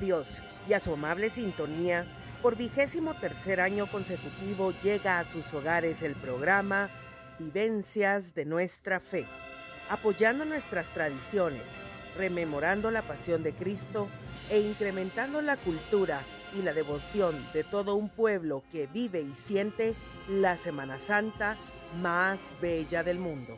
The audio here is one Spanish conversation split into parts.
Dios y a su amable sintonía, por vigésimo tercer año consecutivo llega a sus hogares el programa Vivencias de nuestra fe, apoyando nuestras tradiciones, rememorando la pasión de Cristo e incrementando la cultura y la devoción de todo un pueblo que vive y siente la Semana Santa más bella del mundo.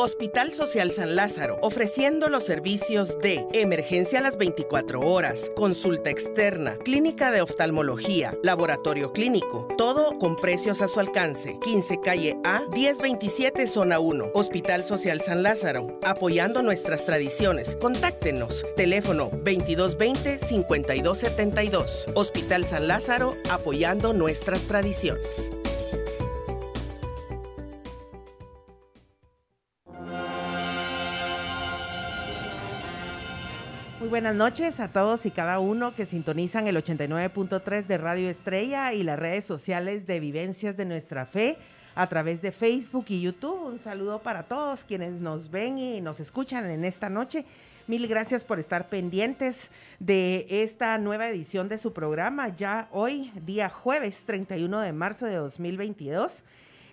Hospital Social San Lázaro, ofreciendo los servicios de emergencia a las 24 horas, consulta externa, clínica de oftalmología, laboratorio clínico, todo con precios a su alcance. 15 calle A, 1027 zona 1, Hospital Social San Lázaro, apoyando nuestras tradiciones. Contáctenos, teléfono 2220-5272. Hospital San Lázaro, apoyando nuestras tradiciones. buenas noches a todos y cada uno que sintonizan el 89.3 de Radio Estrella y las redes sociales de Vivencias de Nuestra Fe a través de Facebook y YouTube. Un saludo para todos quienes nos ven y nos escuchan en esta noche. Mil gracias por estar pendientes de esta nueva edición de su programa, ya hoy, día jueves 31 de marzo de 2022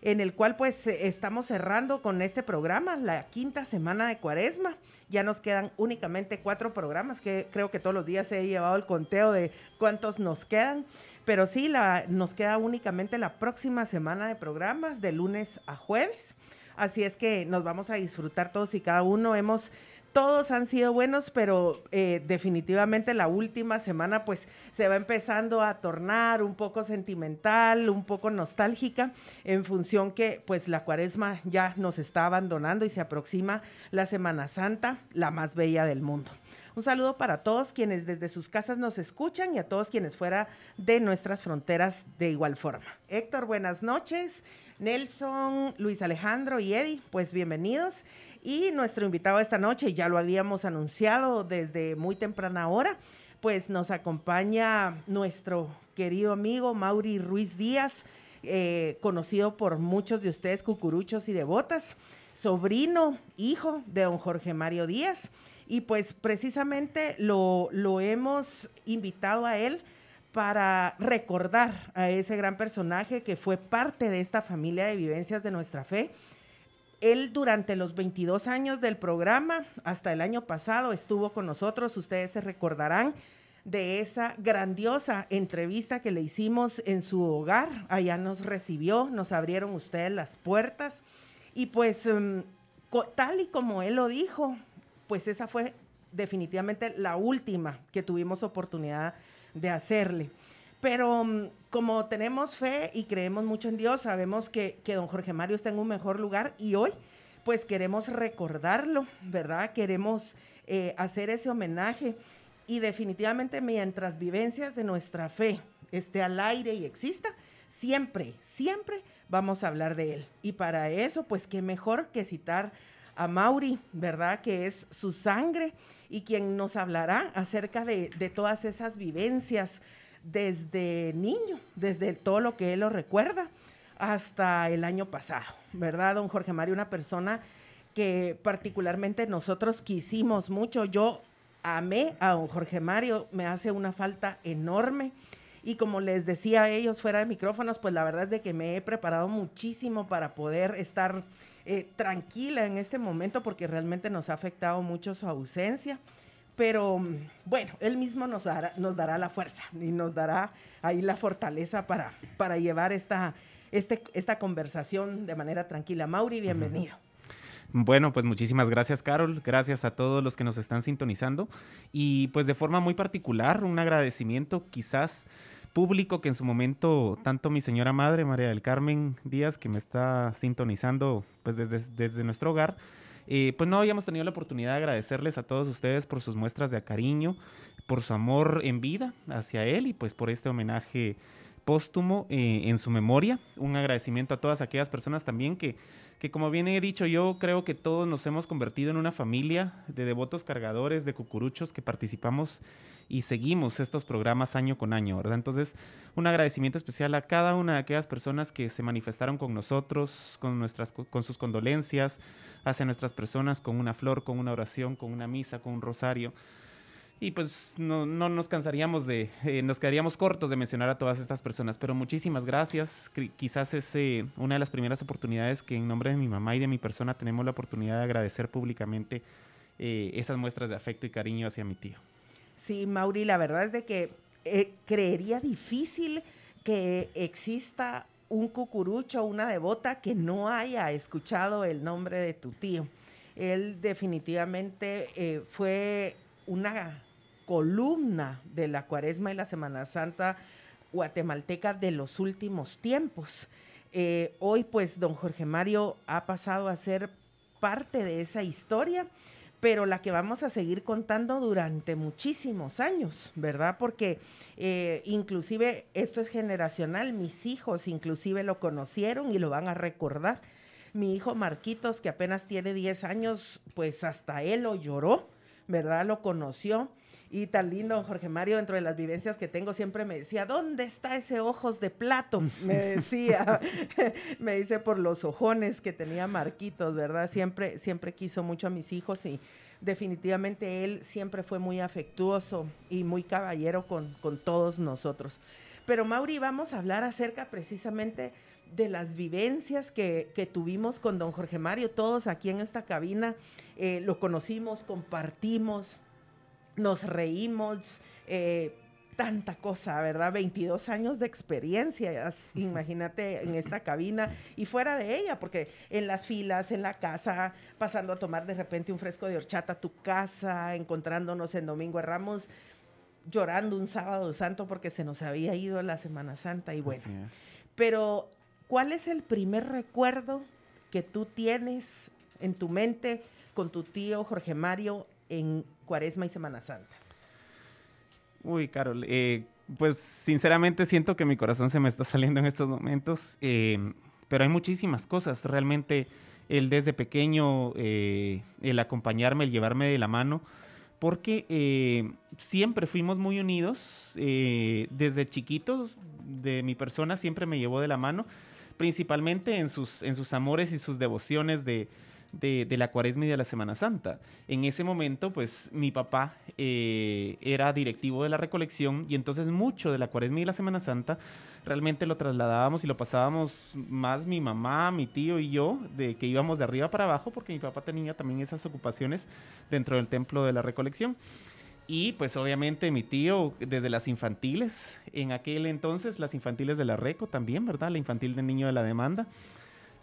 en el cual pues eh, estamos cerrando con este programa, la quinta semana de cuaresma. Ya nos quedan únicamente cuatro programas, que creo que todos los días he llevado el conteo de cuántos nos quedan. Pero sí, la, nos queda únicamente la próxima semana de programas, de lunes a jueves. Así es que nos vamos a disfrutar todos y cada uno. Hemos todos han sido buenos, pero eh, definitivamente la última semana pues se va empezando a tornar un poco sentimental, un poco nostálgica, en función que pues la cuaresma ya nos está abandonando y se aproxima la Semana Santa, la más bella del mundo. Un saludo para todos quienes desde sus casas nos escuchan y a todos quienes fuera de nuestras fronteras de igual forma. Héctor, buenas noches. Nelson, Luis Alejandro y Eddie, pues bienvenidos. Y nuestro invitado esta noche, ya lo habíamos anunciado desde muy temprana hora, pues nos acompaña nuestro querido amigo Mauri Ruiz Díaz, eh, conocido por muchos de ustedes cucuruchos y devotas, sobrino, hijo de don Jorge Mario Díaz. Y pues precisamente lo, lo hemos invitado a él para recordar a ese gran personaje que fue parte de esta familia de vivencias de nuestra fe él durante los 22 años del programa, hasta el año pasado, estuvo con nosotros, ustedes se recordarán de esa grandiosa entrevista que le hicimos en su hogar. Allá nos recibió, nos abrieron ustedes las puertas y pues em, tal y como él lo dijo, pues esa fue definitivamente la última que tuvimos oportunidad de hacerle pero mm, como tenemos fe y creemos mucho en Dios, sabemos que, don Jorge Mario está en un mejor lugar y hoy pues queremos recordarlo, ¿verdad? Queremos eh, hacer ese homenaje y definitivamente mientras vivencias de nuestra fe esté al aire y exista, siempre, siempre vamos a hablar de él. Y para eso pues qué mejor que citar a Mauri, ¿verdad? Que es su sangre y quien nos hablará acerca de, de todas esas vivencias desde niño, desde todo lo que él lo recuerda hasta el año pasado, ¿verdad, don Jorge Mario? Una persona que particularmente nosotros quisimos mucho. Yo amé a don Jorge Mario, me hace una falta enorme. Y como les decía a ellos fuera de micrófonos, pues la verdad es de que me he preparado muchísimo para poder estar eh, tranquila en este momento porque realmente nos ha afectado mucho su ausencia pero mm, bueno, Él mismo nos dará, nos dará la fuerza y nos dará ahí la fortaleza para, para llevar esta, este, esta conversación de manera tranquila. Mauri, bienvenido. Bueno, pues muchísimas gracias Carol, gracias a todos los que nos están sintonizando y pues de forma muy particular un agradecimiento quizás público que en su momento tanto mi señora madre María del Carmen Díaz que me está sintonizando pues desde, desde nuestro hogar eh, pues no habíamos tenido la oportunidad de agradecerles a todos ustedes por sus muestras de cariño, por su amor en vida hacia él y pues por este homenaje póstumo eh, en su memoria. Un agradecimiento a todas aquellas personas también que, que, como bien he dicho, yo creo que todos nos hemos convertido en una familia de devotos cargadores, de cucuruchos que participamos y seguimos estos programas año con año, ¿verdad? Entonces, un agradecimiento especial a cada una de aquellas personas que se manifestaron con nosotros, con, nuestras, con sus condolencias hacia nuestras personas, con una flor, con una oración, con una misa, con un rosario. Y pues no, nos cansaríamos de, eh, nos quedaríamos cortos de mencionar a todas estas personas, pero muchísimas gracias. Quizás es eh, una de las primeras oportunidades que en nombre de mi mamá y de mi persona tenemos la oportunidad de agradecer públicamente eh, esas muestras de afecto y cariño hacia mi tío. Sí, Mauri, la verdad es de que creería difícil que exista un cucurucho, una devota que no haya escuchado el nombre de tu tío. Él definitivamente fue una columna de la Cuaresma y la Semana Santa guatemalteca de los últimos tiempos. Eh, hoy pues don Jorge Mario ha pasado a ser parte de esa historia, pero la que vamos a seguir contando durante muchísimos años, ¿verdad? Porque eh, inclusive esto es generacional, mis hijos inclusive lo conocieron y lo van a recordar. Mi hijo Marquitos, que apenas tiene 10 años, pues hasta él lo lloró, ¿verdad? Lo conoció y tan lindo, Jorge Mario, dentro de las vivencias que tengo, siempre me decía, ¿dónde está ese ojos de plato? Me decía, me dice por los ojones que tenía Marquitos, ¿verdad? Siempre, siempre quiso mucho a mis hijos y definitivamente él siempre fue muy afectuoso y muy caballero con, todos nosotros. Pero Mauri, vamos a hablar acerca precisamente de las vivencias que, tuvimos con don Jorge Mario, todos aquí en esta cabina, eh, lo conocimos, compartimos, nos reímos, eh, tanta cosa, ¿verdad? 22 años de experiencia, imagínate en esta cabina y fuera de ella, porque en las filas, en la casa, pasando a tomar de repente un fresco de horchata a tu casa, encontrándonos en Domingo Ramos, llorando un sábado santo porque se nos había ido la Semana Santa y bueno. Pero, ¿cuál es el primer recuerdo que tú tienes en tu mente con tu tío Jorge Mario en Cuaresma y Semana Santa? Uy, Carol, eh, pues sinceramente siento que mi corazón se me está saliendo en estos momentos, eh, pero hay muchísimas cosas. Realmente el desde pequeño, eh, el acompañarme, el llevarme de la mano, porque siempre fuimos muy unidos, desde chiquitos de mi persona siempre me llevó de la mano, principalmente en sus, en sus amores y sus devociones de, de, la cuaresma y de la Semana Santa. En ese momento, pues mi papá eh, era directivo de la recolección y entonces mucho de la cuaresma y la Semana Santa realmente lo trasladábamos y lo pasábamos más mi mamá, mi tío y yo, de que íbamos de arriba para abajo, porque mi papá tenía también esas ocupaciones dentro del templo de la recolección. Y pues obviamente mi tío desde las infantiles, en aquel entonces las infantiles de la Reco también, ¿verdad? La infantil del niño de la demanda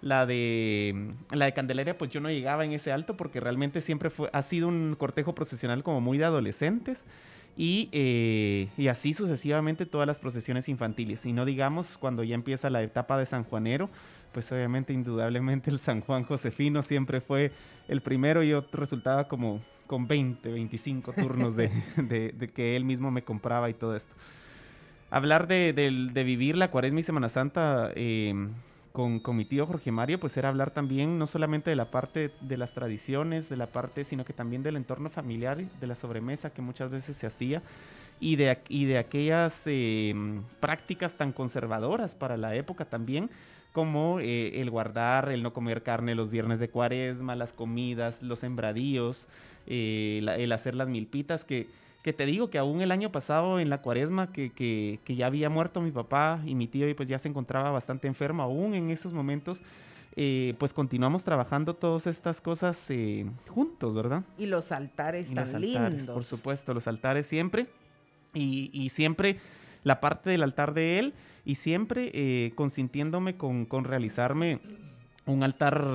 la de, la de Candelaria, pues yo no llegaba en ese alto porque realmente siempre fue, ha sido un cortejo procesional como muy de adolescentes. Eh, y, así sucesivamente todas las procesiones infantiles. Y no digamos cuando ya empieza la etapa de San Juanero, pues obviamente indudablemente el San Juan Josefino siempre fue el primero. y Yo resultaba como con 20, 25 turnos de, que él mismo me compraba y todo esto. Hablar de, vivir la cuaresma y Semana Santa eh, con, mi tío Jorge Mario, pues era hablar también no solamente de la parte de las tradiciones, de la parte, sino que también del entorno familiar, de la sobremesa que muchas veces se hacía y de, y de aquellas em, prácticas tan conservadoras para la época también, como eh, el guardar, el no comer carne los viernes de cuaresma, las comidas, los sembradíos, eh, el hacer las milpitas, que que te digo que aún el año pasado en la cuaresma que, ya había muerto mi papá y mi tío y pues ya se encontraba bastante enfermo, aún en esos momentos, eh, pues continuamos trabajando todas estas cosas eh, juntos, ¿verdad? Y los altares tan lindos. Por supuesto, los altares siempre y, siempre la parte del altar de él y siempre eh, consintiéndome con, realizarme un altar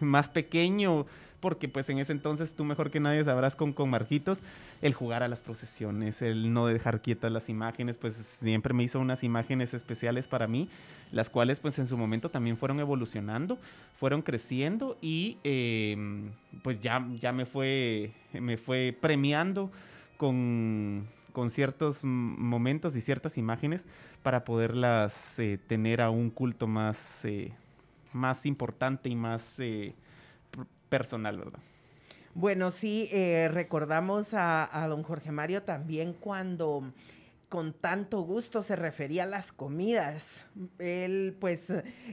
más pequeño, porque pues en ese entonces tú mejor que nadie sabrás con, con Marquitos, el jugar a las procesiones, el no dejar quietas las imágenes, pues siempre me hizo unas imágenes especiales para mí, las cuales pues en su momento también fueron evolucionando, fueron creciendo y em, pues ya, ya me, fue, me fue premiando con, con ciertos momentos y ciertas imágenes para poderlas eh, tener a un culto más, eh, más importante y más, eh, personal, ¿verdad? Bueno, sí, eh, recordamos a, don Jorge Mario también cuando con tanto gusto se refería a las comidas. Él pues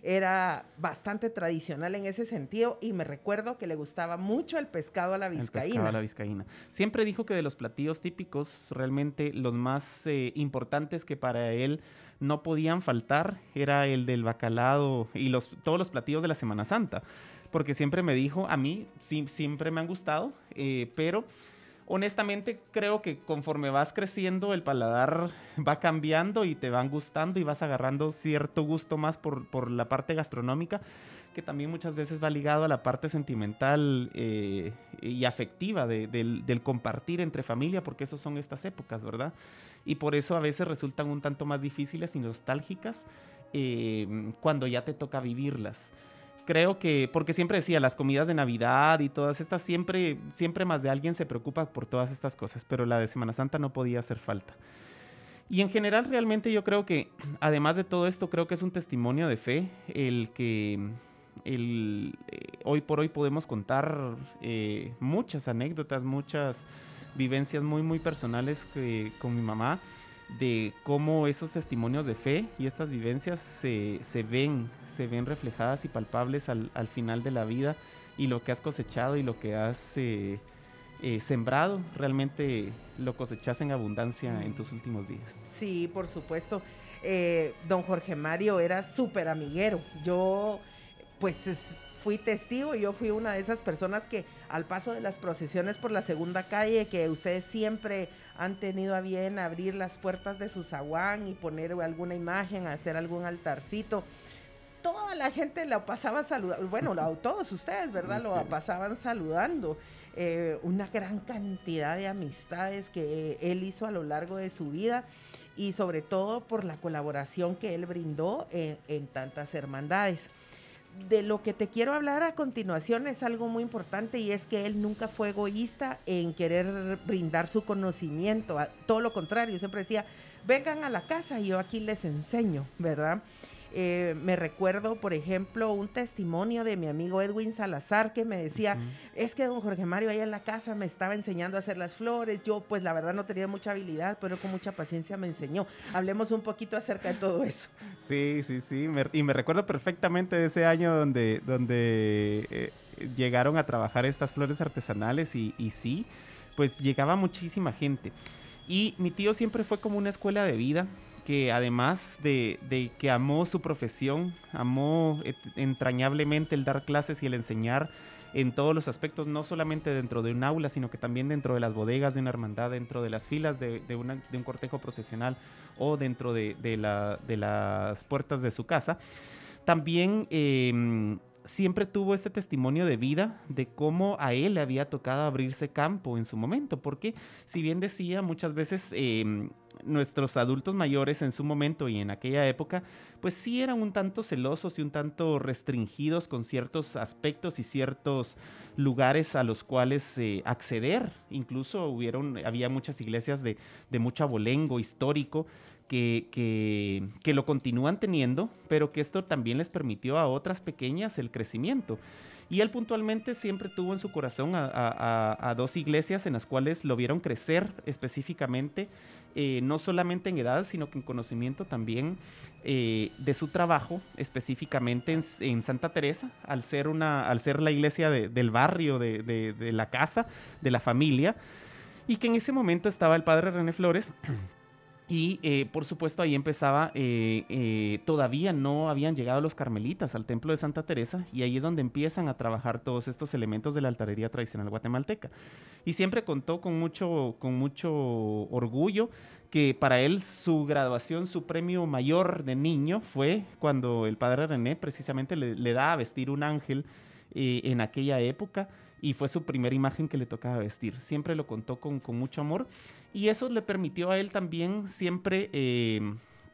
era bastante tradicional en ese sentido y me recuerdo que le gustaba mucho el pescado a la vizcaína. pescado a la vizcaína. Siempre dijo que de los platillos típicos realmente los más eh, importantes que para él no podían faltar era el del bacalado y los, todos los platillos de la Semana Santa porque siempre me dijo, a mí siempre me han gustado, eh, pero honestamente creo que conforme vas creciendo el paladar va cambiando y te van gustando y vas agarrando cierto gusto más por, la parte gastronómica que también muchas veces va ligado a la parte sentimental eh, y afectiva del, compartir entre familia, porque eso son estas épocas, ¿verdad? Y por eso a veces resultan un tanto más difíciles y nostálgicas eh, cuando ya te toca vivirlas creo que, porque siempre decía, las comidas de Navidad y todas estas, siempre, siempre más de alguien se preocupa por todas estas cosas, pero la de Semana Santa no podía hacer falta. Y en general realmente yo creo que, además de todo esto, creo que es un testimonio de fe el que eh, hoy por hoy podemos contar eh, muchas anécdotas, muchas vivencias muy, muy personales que, con mi mamá de cómo esos testimonios de fe y estas vivencias se, ven, se ven reflejadas y palpables al, final de la vida y lo que has cosechado y lo que has eh, eh, sembrado, realmente lo cosechas en abundancia en tus últimos días. Sí, por supuesto. Eh, don Jorge Mario era súper amiguero. Yo, pues fui testigo y yo fui una de esas personas que al paso de las procesiones por la segunda calle, que ustedes siempre han tenido a bien abrir las puertas de su zaguán y poner alguna imagen, hacer algún altarcito. Toda la gente lo pasaba saludando, bueno, todos ustedes, ¿verdad? Lo pasaban saludando. Eh, una gran cantidad de amistades que él hizo a lo largo de su vida y sobre todo por la colaboración que él brindó en, eh, en tantas hermandades de lo que te quiero hablar a continuación es algo muy importante y es que él nunca fue egoísta en querer brindar su conocimiento, todo lo contrario, siempre decía, vengan a la casa y yo aquí les enseño, ¿verdad? Eh, me recuerdo, por ejemplo, un testimonio de mi amigo Edwin Salazar que me decía, es que don Jorge Mario ahí en la casa me estaba enseñando a hacer las flores, yo pues la verdad no tenía mucha habilidad, pero con mucha paciencia me enseñó. Hablemos un poquito acerca de todo eso. Sí, sí, sí, y me recuerdo perfectamente de ese año donde, donde eh, llegaron a trabajar estas flores artesanales y, y sí, pues llegaba muchísima gente. Y mi tío siempre fue como una escuela de vida, que además de, que amó su profesión, amó entrañablemente el dar clases y el enseñar en todos los aspectos, no solamente dentro de un aula, sino que también dentro de las bodegas de una hermandad, dentro de las filas de, de, un cortejo procesional o dentro de, la, las puertas de su casa. También em, siempre tuvo este testimonio de vida de cómo a él le había tocado abrirse campo en su momento, porque si bien decía muchas veces... Em, nuestros adultos mayores en su momento y en aquella época, pues sí eran un tanto celosos y un tanto restringidos con ciertos aspectos y ciertos lugares a los cuales eh, acceder. Incluso hubieron, había muchas iglesias de, de mucho abolengo histórico que, lo continúan teniendo, pero que esto también les permitió a otras pequeñas el crecimiento. Y él puntualmente siempre tuvo en su corazón a, dos iglesias en las cuales lo vieron crecer específicamente, eh, no solamente en edad, sino que en conocimiento también eh, de su trabajo, específicamente en, Santa Teresa, al ser, una, al ser la iglesia del barrio, de, de la casa, de la familia, y que en ese momento estaba el padre René Flores. Y eh, por supuesto ahí empezaba, eh, eh, todavía no habían llegado los carmelitas al templo de Santa Teresa y ahí es donde empiezan a trabajar todos estos elementos de la altarería tradicional guatemalteca. Y siempre contó con mucho, con mucho orgullo que para él su graduación, su premio mayor de niño fue cuando el padre René precisamente le da a vestir un ángel en aquella época y fue su primera imagen que le tocaba vestir. Siempre lo contó con, mucho amor y eso le permitió a él también siempre eh,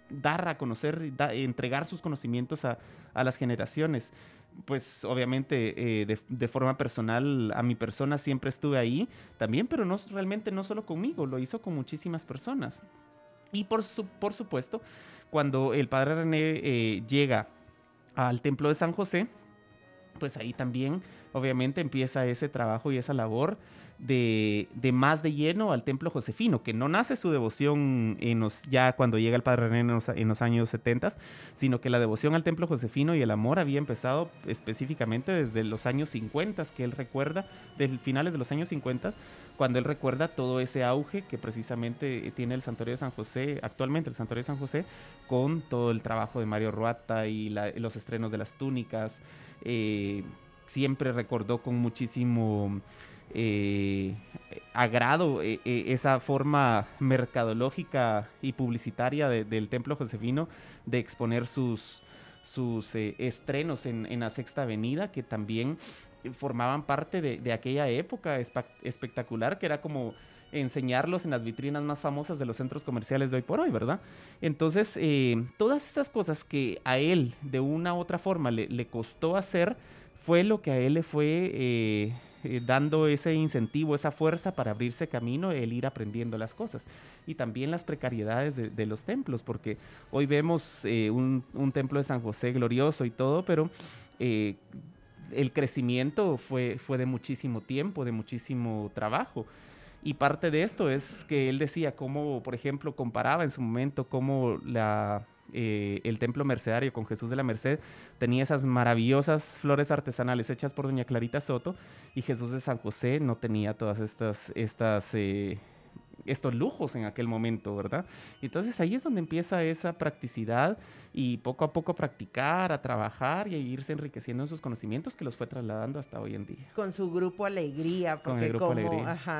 dar a conocer, entregar sus conocimientos a, las generaciones. Pues obviamente eh, de, forma personal a mi persona siempre estuve ahí también, pero no, realmente no solo conmigo, lo hizo con muchísimas personas. Y por, por supuesto, cuando el padre René eh, llega al templo de San José, pues ahí también obviamente empieza ese trabajo y esa labor de, más de lleno al templo josefino, que no nace su devoción en los, ya cuando llega el Padre René en los, años 70, sino que la devoción al templo josefino y el amor había empezado específicamente desde los años 50, que él recuerda, desde finales de los años 50, cuando él recuerda todo ese auge que precisamente tiene el Santuario de San José, actualmente el Santuario de San José, con todo el trabajo de Mario Ruata y los estrenos de las túnicas. Eh, siempre recordó con muchísimo eh, agrado eh, eh, esa forma mercadológica y publicitaria del Templo Josefino de exponer sus, sus estrenos en, la Sexta Avenida, que también formaban parte de, aquella época espectacular, que era como enseñarlos en las vitrinas más famosas de los centros comerciales de hoy por hoy, ¿verdad? Entonces, todas estas cosas que a él de una u otra forma le costó hacer, fue lo que a él le fue eh, eh, dando ese incentivo, esa fuerza para abrirse camino, el ir aprendiendo las cosas. Y también las precariedades de, los templos, porque hoy vemos eh, un, templo de San José glorioso y todo, pero el crecimiento fue, fue de muchísimo tiempo, de muchísimo trabajo. Y parte de esto es que él decía cómo, por ejemplo, comparaba en su momento cómo la, eh, el templo mercedario con Jesús de la Merced, tenía esas maravillosas flores artesanales hechas por doña Clarita Soto y Jesús de San José no tenía todas estas, estas eh, estos lujos en aquel momento, ¿verdad? Entonces ahí es donde empieza esa practicidad y poco a poco practicar, a trabajar y a irse enriqueciendo en sus conocimientos que los fue trasladando hasta hoy en día. Con su grupo Alegría, porque como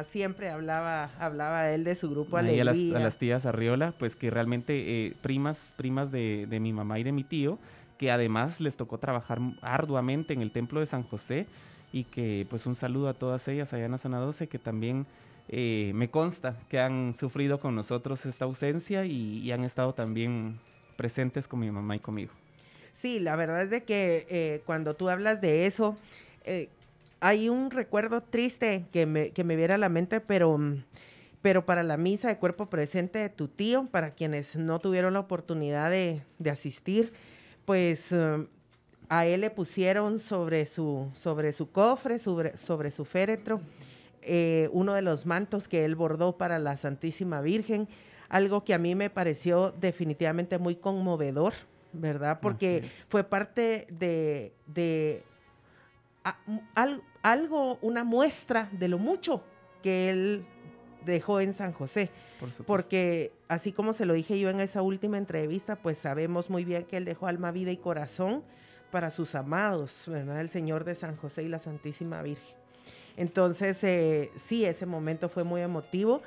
siempre hablaba, hablaba él de su grupo Alegría. Y a las, tías Arriola, pues que realmente eh, primas, primas de, de mi mamá y de mi tío, que además les tocó trabajar arduamente en el templo de San José y que pues un saludo a todas ellas allá en la zona 12 que también eh, me consta que han sufrido con nosotros esta ausencia y, han estado también presentes con mi mamá y conmigo. Sí, la verdad es de que eh, cuando tú hablas de eso, eh, hay un recuerdo triste que me, viera a la mente, mm, pero, para la misa de cuerpo presente de tu tío, para quienes no tuvieron la oportunidad de, asistir, pues a él le pusieron sobre su, cofre, sobre su féretro. Eh, uno de los mantos que él bordó para la Santísima Virgen, algo que a mí me pareció definitivamente muy conmovedor, ¿verdad? Porque fue parte de, algo, una muestra de lo mucho que él dejó en San José. porque así como se lo dije yo en esa última entrevista, pues sabemos muy bien que él dejó alma, vida y corazón para sus amados, ¿verdad? El Señor de San José y la Santísima Virgen. Entonces, eh, sí, ese momento fue muy emotivo.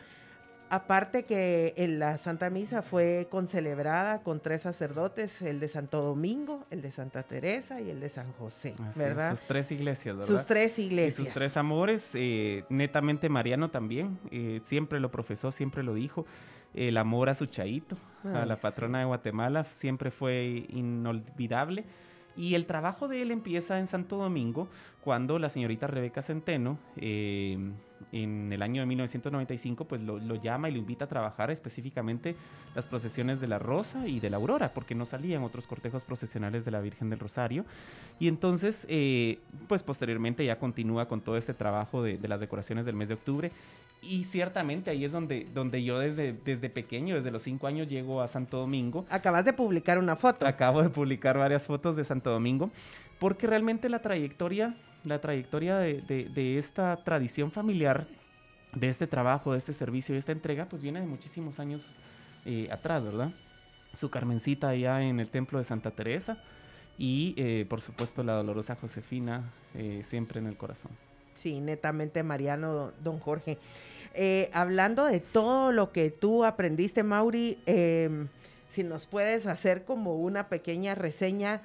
Aparte que en la Santa Misa fue concelebrada con tres sacerdotes, el de Santo Domingo, el de Santa Teresa y el de San José, ¿verdad? sus tres iglesias, ¿verdad? Sus tres iglesias. Y sus tres amores, eh, netamente Mariano también, eh, siempre lo profesó, siempre lo dijo, el amor a su Chaito, a la patrona de Guatemala, siempre fue inolvidable. Y el trabajo de él empieza en Santo Domingo, cuando la señorita Rebeca Centeno eh, en el año de 1995, pues lo, llama y lo invita a trabajar específicamente las procesiones de la Rosa y de la Aurora, porque no salían otros cortejos procesionales de la Virgen del Rosario. Y entonces, eh, pues posteriormente ya continúa con todo este trabajo de, de, las decoraciones del mes de octubre. Y ciertamente ahí es donde, donde yo desde, desde pequeño, desde los cinco años, llego a Santo Domingo. Acabas de publicar una foto. Acabo de publicar varias fotos de Santo Domingo, porque realmente la trayectoria la trayectoria de, de, esta tradición familiar, de este trabajo, de este servicio, de esta entrega, pues viene de muchísimos años eh, atrás, ¿verdad? Su Carmencita allá en el templo de Santa Teresa y eh, por supuesto la dolorosa Josefina eh, siempre en el corazón. Sí, netamente Mariano, don Jorge. hablando de todo lo que tú aprendiste, Mauri, em, si nos puedes hacer como una pequeña reseña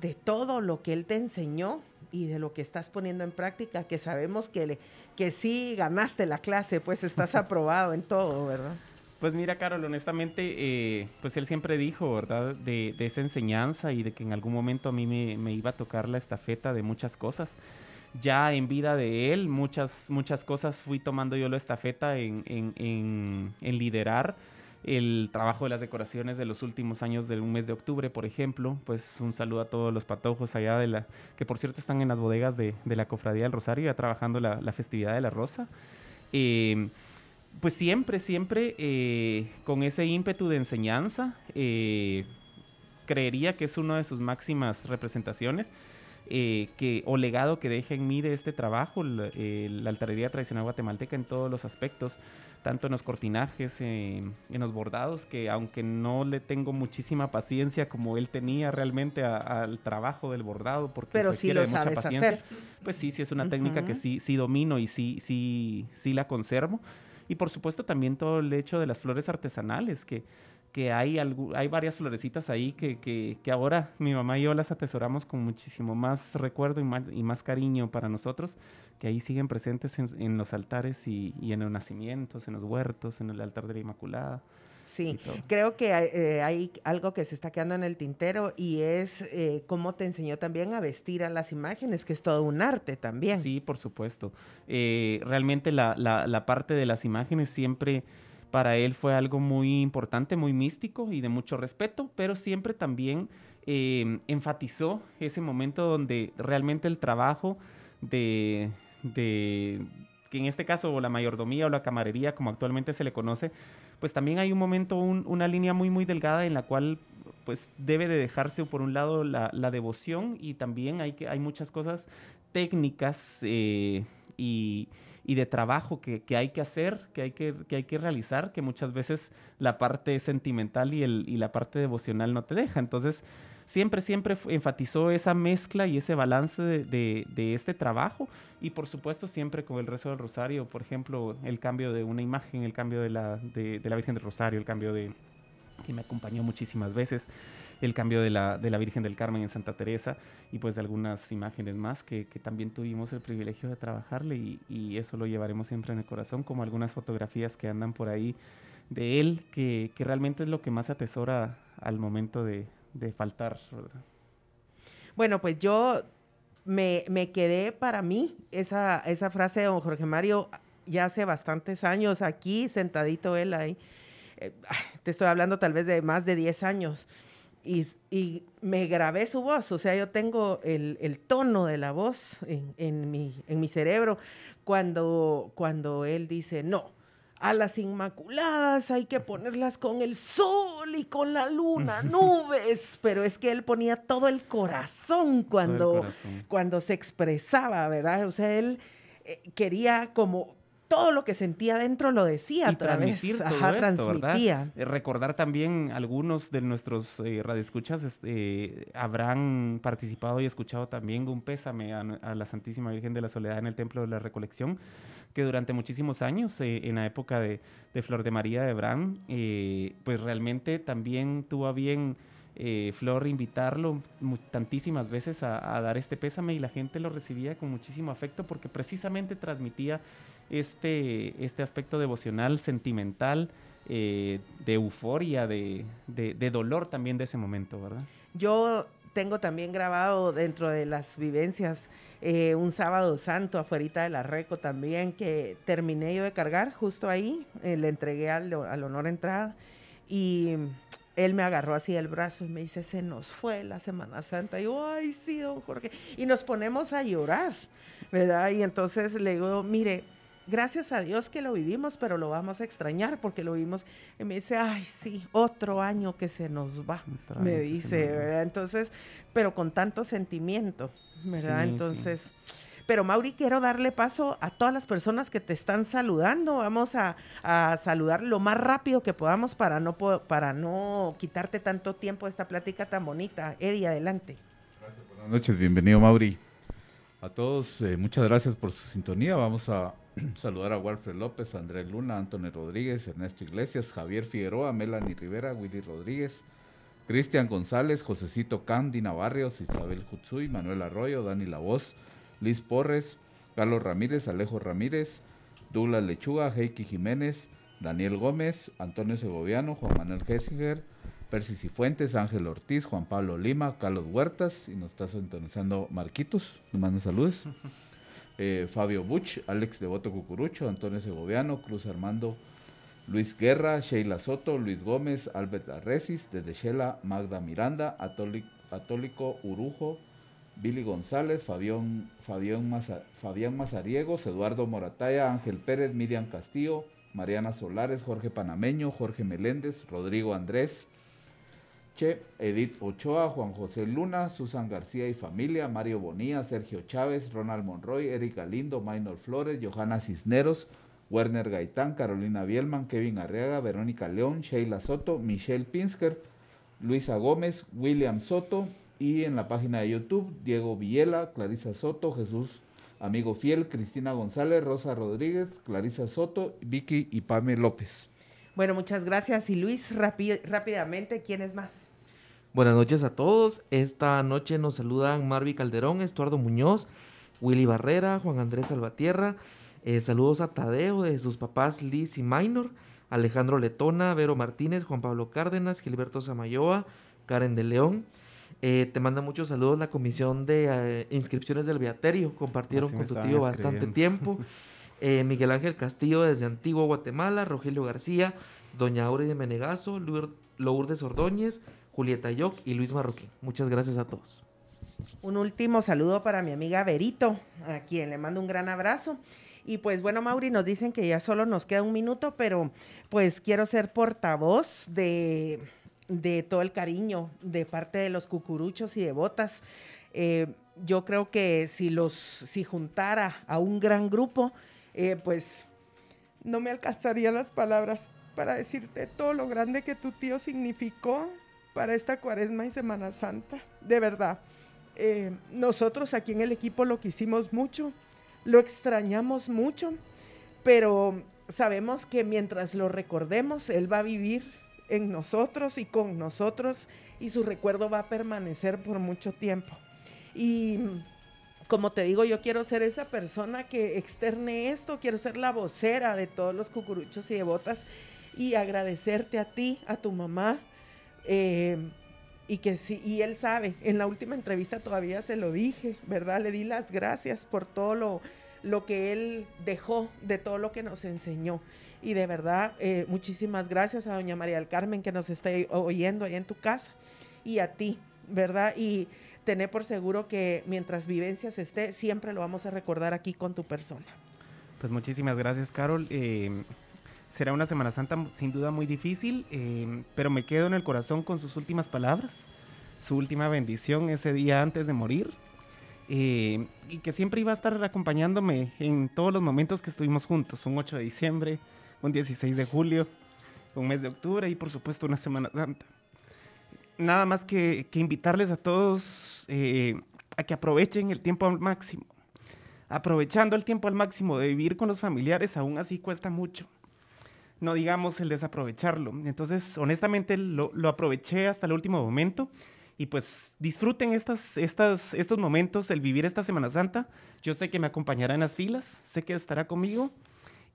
de todo lo que él te enseñó y de lo que estás poniendo en práctica, que sabemos que, que sí ganaste la clase, pues estás aprobado en todo, ¿verdad? Pues mira, Carol, honestamente, eh, pues él siempre dijo, ¿verdad?, de, de, esa enseñanza y de que en algún momento a mí me, me, iba a tocar la estafeta de muchas cosas. Ya en vida de él, muchas, muchas cosas fui tomando yo la estafeta en, en, en, en liderar el trabajo de las decoraciones de los últimos años del mes de octubre, por ejemplo. Pues un saludo a todos los patojos allá de la, que por cierto están en las bodegas de, de la Cofradía del Rosario, ya trabajando la, la festividad de la Rosa. Eh, pues siempre, siempre eh, con ese ímpetu de enseñanza, eh, creería que es una de sus máximas representaciones. que, o legado que deja en mí de este trabajo, la, la altarería tradicional guatemalteca en todos los aspectos tanto en los cortinajes, eh, en los bordados, que aunque no le tengo muchísima paciencia como él tenía realmente al trabajo del bordado, porque Pero sí lo mucha sabes paciencia, hacer. pues sí, sí es una técnica que sí, sí domino y sí, sí, sí la conservo. Y por supuesto también todo el hecho de las flores artesanales, que que hay, hay varias florecitas ahí que, que, ahora mi mamá y yo las atesoramos con muchísimo más recuerdo y más, y más cariño para nosotros, que ahí siguen presentes en, los altares y, en los nacimientos, en los huertos, en el altar de la Inmaculada. Sí, creo que eh, hay algo que se está quedando en el tintero y es eh, cómo te enseñó también a vestir a las imágenes, que es todo un arte también. Sí, por supuesto. Eh, realmente la, la, la parte de las imágenes siempre para él fue algo muy importante, muy místico y de mucho respeto, pero siempre también eh, enfatizó ese momento donde realmente el trabajo de, que en este caso la mayordomía o la camarería, como actualmente se le conoce, pues también hay un momento, una línea muy, muy delgada en la cual pues debe de dejarse por un lado la, devoción y también hay, que, hay muchas cosas técnicas eh, y y de trabajo que, que hay que hacer, que hay que, que hay que, realizar, que muchas veces la parte sentimental y, el, y la parte devocional no te deja. Entonces, siempre, siempre enfatizó esa mezcla y ese balance de, de, este trabajo. Y por supuesto, siempre con el rezo del rosario, por ejemplo, el cambio de una imagen, el cambio de la, de la Virgen del Rosario, el cambio de que me acompañó muchísimas veces el cambio de la, Virgen del Carmen en Santa Teresa y pues de algunas imágenes más que, también tuvimos el privilegio de trabajarle y, eso lo llevaremos siempre en el corazón, como algunas fotografías que andan por ahí de él, que, realmente es lo que más atesora al momento de, de faltar. Bueno, pues yo me, quedé para mí esa, frase de don Jorge Mario ya hace bastantes años aquí, sentadito él ahí. Eh, te estoy hablando tal vez de más de 10 años y, me grabé su voz, o sea, yo tengo el, tono de la voz en, mi, cerebro cuando, cuando él dice, no, a las inmaculadas hay que ponerlas con el sol y con la luna, nubes, pero es que él ponía todo el corazón cuando, cuando se expresaba, ¿verdad? O sea, él eh, quería como todo lo que sentía dentro lo decía a través. transmitía. Eh, recordar también algunos de nuestros eh, radioescuchas este, habrán participado y escuchado también un pésame a, la Santísima Virgen de la Soledad en el Templo de la Recolección, que durante muchísimos años, eh, en la época de, Flor de María de Bran, pues realmente también tuvo bien eh, Flor invitarlo tantísimas veces a, dar este pésame y la gente lo recibía con muchísimo afecto porque precisamente transmitía este, este aspecto devocional, sentimental, eh, de euforia, de, dolor también de ese momento, ¿verdad? Yo tengo también grabado dentro de las vivencias eh, un sábado santo afuera de la Reco también que terminé yo de cargar justo ahí, le entregué al, al honor entrada y él me agarró así el brazo y me dice, se nos fue la Semana Santa. Y yo, ay, sí, don Jorge. Y nos ponemos a llorar, ¿verdad? Y entonces le digo, mire, gracias a Dios que lo vivimos, pero lo vamos a extrañar porque lo vimos. Y me dice, ay, sí, otro año que se nos va, me dice, ¿verdad? Entonces, pero con tanto sentimiento, ¿verdad? entonces... Pero Mauri, quiero darle paso a todas las personas que te están saludando. Vamos a, saludar lo más rápido que podamos para no, para no quitarte tanto tiempo de esta plática tan bonita. Eddie, adelante. Gracias, buenas noches, bienvenido Mauri. A todos, eh, muchas gracias por su sintonía. Vamos a saludar a Walfred López, Andrés Luna, Antonio Rodríguez, Ernesto Iglesias, Javier Figueroa, Melanie Rivera, Willy Rodríguez, Cristian González, Josecito Candina Barrios, Isabel Kutsui, Manuel Arroyo, Dani La Voz, Liz Porres, Carlos Ramírez, Alejo Ramírez, Douglas Lechuga, Heiki Jiménez, Daniel Gómez, Antonio Segoviano, Juan Manuel Hessinger, Percy Cifuentes, Ángel Ortiz, Juan Pablo Lima, Carlos Huertas, y nos está sintonizando Marquitos, nos manda saludos. Eh, Fabio Buch, Alex Devoto Cucurucho, Antonio Segoviano, Cruz Armando, Luis Guerra, Sheila Soto, Luis Gómez, Albert Arresis, desde Shela, Magda Miranda, Atólico Urujo, Billy González, Fabián, Fabián, Mazariegos, Eduardo Morataya, Ángel Pérez, Miriam Castillo, Mariana Solares, Jorge Panameño, Jorge Meléndez, Rodrigo Andrés, Che, Edith Ochoa, Juan José Luna, Susan García y familia, Mario Bonilla, Sergio Chávez, Ronald Monroy, Erika Lindo, Maynor Flores, Johanna Cisneros, Werner Gaitán, Carolina Bielman, Kevin Arriaga, Verónica León, Sheila Soto, Michelle Pinsker, Luisa Gómez, William Soto, y en la página de YouTube, Diego Villela, Clarisa Soto, Jesús Amigo Fiel, Cristina González, Rosa Rodríguez, Clarisa Soto, Vicky y Pame López. Bueno, muchas gracias. Y Luis, rápidamente, ¿quién es más? Buenas noches a todos. Esta noche nos saludan Marvi Calderón, Estuardo Muñoz, Willy Barrera, Juan Andrés Salvatierra. Eh, saludos a Tadeo de sus papás Liz y Minor, Alejandro Letona, Vero Martínez, Juan Pablo Cárdenas, Gilberto Samayoa, Karen de León. Eh, te manda muchos saludos la comisión de eh, inscripciones del Beaterio. Compartieron con tu tío bastante tiempo. Eh, Miguel Ángel Castillo desde Antiguo Guatemala, Rogelio García, Doña Aure de Menegazo, Lourdes Ordóñez, Julieta Yoc y Luis Marroquín. Muchas gracias a todos. Un último saludo para mi amiga Verito, a quien le mando un gran abrazo. Y pues bueno, Mauri, nos dicen que ya solo nos queda un minuto, pero pues quiero ser portavoz de de todo el cariño de parte de los cucuruchos y devotas. Eh, yo creo que si los, si juntara a un gran grupo, eh, pues no me alcanzarían las palabras para decirte todo lo grande que tu tío significó para esta cuaresma y Semana Santa. De verdad, eh, nosotros aquí en el equipo lo quisimos mucho, lo extrañamos mucho, pero sabemos que mientras lo recordemos, él va a vivir en nosotros y con nosotros y su recuerdo va a permanecer por mucho tiempo. Y como te digo, yo quiero ser esa persona que externe esto, quiero ser la vocera de todos los cucuruchos y devotas y agradecerte a ti, a tu mamá. Eh, y que sí, y él sabe, en la última entrevista todavía se lo dije, ¿verdad? Le di las gracias por todo lo lo que él dejó, de todo lo que nos enseñó. Y de verdad, eh, muchísimas gracias a doña María del Carmen que nos esté oyendo ahí en tu casa y a ti, ¿verdad? Y tener por seguro que mientras vivencias esté, siempre lo vamos a recordar aquí con tu persona. Pues muchísimas gracias, Carol. Eh, será una Semana Santa sin duda muy difícil, eh, pero me quedo en el corazón con sus últimas palabras, su última bendición ese día antes de morir. Eh, y que siempre iba a estar acompañándome en todos los momentos que estuvimos juntos, un 8 de diciembre, un 16 de julio, un mes de octubre y por supuesto una Semana Santa. Nada más que, invitarles a todos eh, a que aprovechen el tiempo al máximo. Aprovechando el tiempo al máximo de vivir con los familiares aún así cuesta mucho. No digamos el desaprovecharlo. Entonces, honestamente, lo, lo aproveché hasta el último momento y pues disfruten estas, estas, estos momentos, el vivir esta Semana Santa. Yo sé que me acompañará en las filas, sé que estará conmigo.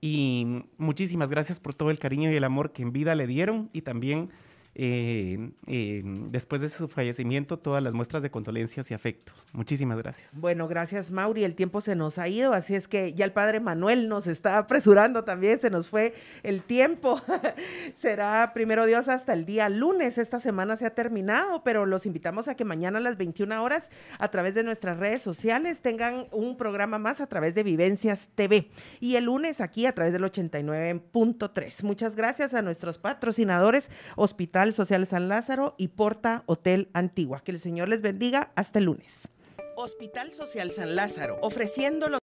Y muchísimas gracias por todo el cariño y el amor que en vida le dieron y también después de su fallecimiento todas las muestras de condolencias y afectos. Muchísimas gracias. Bueno, gracias Mauri, el tiempo se nos ha ido, así es que ya el padre Manuel nos está apresurando también, se nos fue el tiempo. Será primero Dios hasta el día lunes, esta semana se ha terminado, pero los invitamos a que mañana a las 21 horas a través de nuestras redes sociales tengan un programa más a través de Vivencias TV y el lunes aquí a través del 89.3. Muchas gracias a nuestros patrocinadores, Hospital Social San Lázaro y Porta Hotel Antigua. Que el Señor les bendiga. Hasta el lunes. Hospital Social San Lázaro, ofreciéndolo.